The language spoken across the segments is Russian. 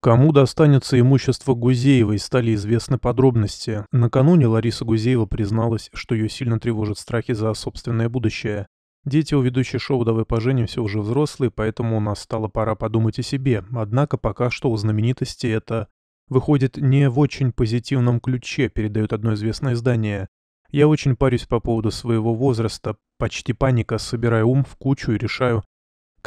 Кому достанется имущество Гузеевой, стали известны подробности. Накануне Лариса Гузеева призналась, что ее сильно тревожат страхи за собственное будущее. Дети у ведущей шоу «Давай поженимся» уже взрослые, поэтому у нас стала пора подумать о себе. Однако пока что у знаменитости это выходит не в очень позитивном ключе, передает одно известное издание. Я очень парюсь по поводу своего возраста, почти паника, собираю ум в кучу и решаю,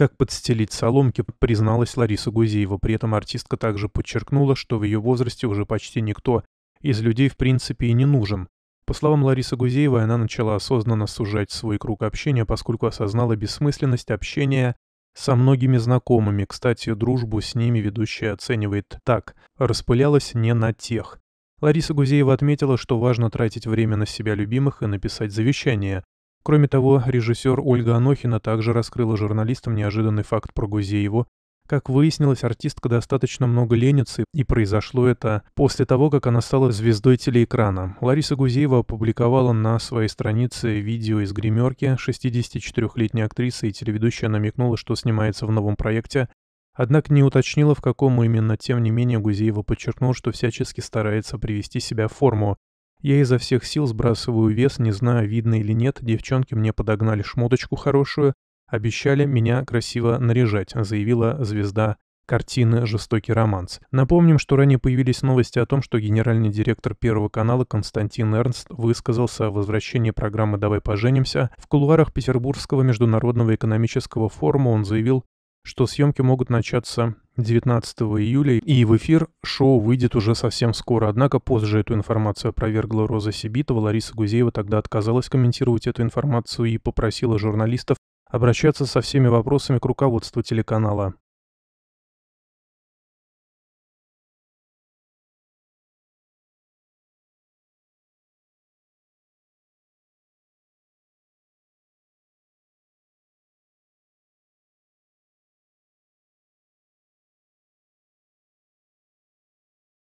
как подстелить соломки, призналась Лариса Гузеева. При этом артистка также подчеркнула, что в ее возрасте уже почти никто из людей в принципе и не нужен. По словам Ларисы Гузеевой, она начала осознанно сужать свой круг общения, поскольку осознала бессмысленность общения со многими знакомыми. Кстати, дружбу с ними ведущая оценивает так. Распылялась не на тех. Лариса Гузеева отметила, что важно тратить время на себя любимых и написать завещание. Кроме того, режиссер Ольга Анохина также раскрыла журналистам неожиданный факт про Гузееву. Как выяснилось, артистка достаточно много ленится, и произошло это после того, как она стала звездой телеэкрана. Лариса Гузеева опубликовала на своей странице видео из гримерки. 64 летней актрисы и телеведущая намекнула, что снимается в новом проекте, однако не уточнила, в каком именно. Тем не менее, Гузеева подчеркнул, что всячески старается привести себя в форму, я изо всех сил сбрасываю вес, не знаю, видно или нет, девчонки мне подогнали шмоточку хорошую, обещали меня красиво наряжать, заявила звезда картины «Жестокий романс». Напомним, что ранее появились новости о том, что генеральный директор Первого канала Константин Эрнст высказался о возвращении программы «Давай поженимся». В кулуарах Петербургского международного экономического форума он заявил, что съемки могут начаться 19 июля, и в эфир шоу выйдет уже совсем скоро. Однако позже эту информацию опровергла Роза Сибитова. Лариса Гузеева тогда отказалась комментировать эту информацию и попросила журналистов обращаться со всеми вопросами к руководству телеканала.